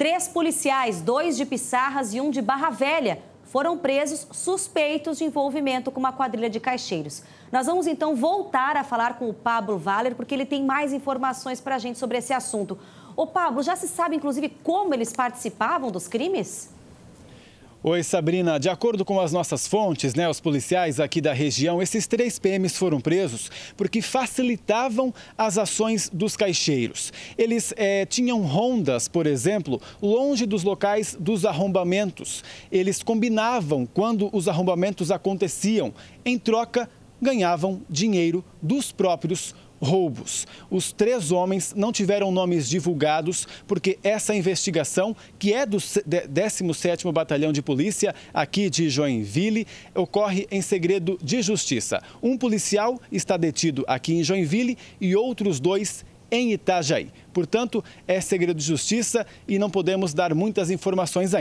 Três policiais, dois de Pissarras e um de Barra Velha, foram presos suspeitos de envolvimento com uma quadrilha de caixeiros. Nós vamos então voltar a falar com o Pablo Valer, porque ele tem mais informações para a gente sobre esse assunto. Ô Pablo, já se sabe inclusive como eles participavam dos crimes? Oi, Sabrina. De acordo com as nossas fontes, né, os policiais aqui da região, esses três PMs foram presos porque facilitavam as ações dos caixeiros. Eles é, tinham rondas, por exemplo, longe dos locais dos arrombamentos. Eles combinavam quando os arrombamentos aconteciam. Em troca, ganhavam dinheiro dos próprios roubos. Os três homens não tiveram nomes divulgados porque essa investigação, que é do 17º Batalhão de Polícia aqui de Joinville, ocorre em segredo de justiça. Um policial está detido aqui em Joinville e outros dois em Itajaí. Portanto, é segredo de justiça e não podemos dar muitas informações ainda.